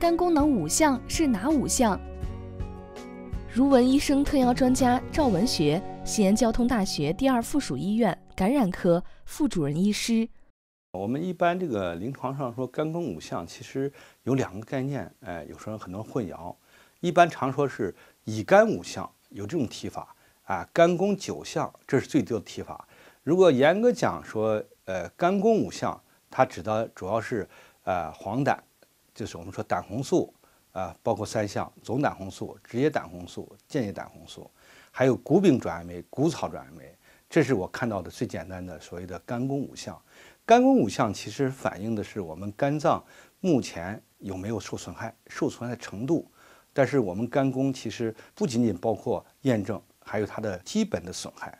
肝功能五项是哪五项？如闻医生特邀专家赵文学，西安交通大学第二附属医院感染科副主任医师。我们一般这个临床上说肝功五项，其实有两个概念，哎，有时候很多人混淆。一般常说是乙肝五项，有这种提法啊。肝功九项，这是最多的提法。如果严格讲说，呃，肝功五项，它指的主要是呃黄疸。就是我们说胆红素啊，包括三项：总胆红素、直接胆红素、间接胆红素，还有谷丙转氨酶、谷草转氨酶。这是我看到的最简单的所谓的肝功五项。肝功五项其实反映的是我们肝脏目前有没有受损害、受损害的程度。但是我们肝功其实不仅仅包括验证，还有它的基本的损害，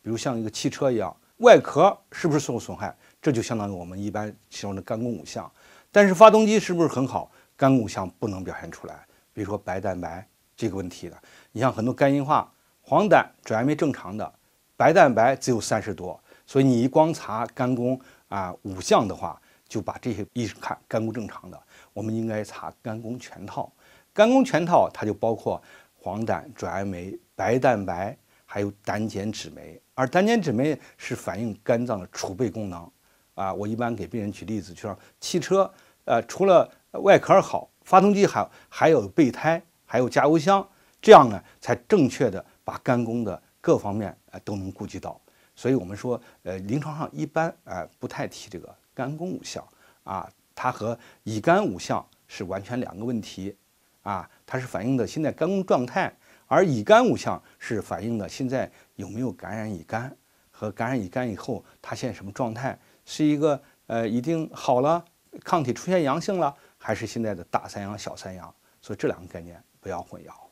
比如像一个汽车一样，外壳是不是受损害？这就相当于我们一般形容的肝功五项，但是发动机是不是很好？肝功五项不能表现出来，比如说白蛋白这个问题的。你像很多肝硬化，黄疸转氨酶正常的，白蛋白只有三十多，所以你一光查肝功啊五项的话，就把这些医生看肝功正常的，我们应该查肝功全套。肝功全套它就包括黄疸转氨酶、白蛋白，还有胆碱酯酶，而胆碱酯酶是反映肝脏的储备功能。啊，我一般给病人举例子，就说汽车，呃，除了外壳好，发动机还还有备胎，还有加油箱，这样呢才正确的把肝功的各方面，呃都能顾及到。所以，我们说，呃，临床上一般，呃不太提这个肝功五项，啊，它和乙肝五项是完全两个问题，啊，它是反映的现在肝功状态，而乙肝五项是反映的现在有没有感染乙肝和感染乙肝以后它现在什么状态。是一个呃，一定好了，抗体出现阳性了，还是现在的大三阳、小三阳？所以这两个概念不要混淆。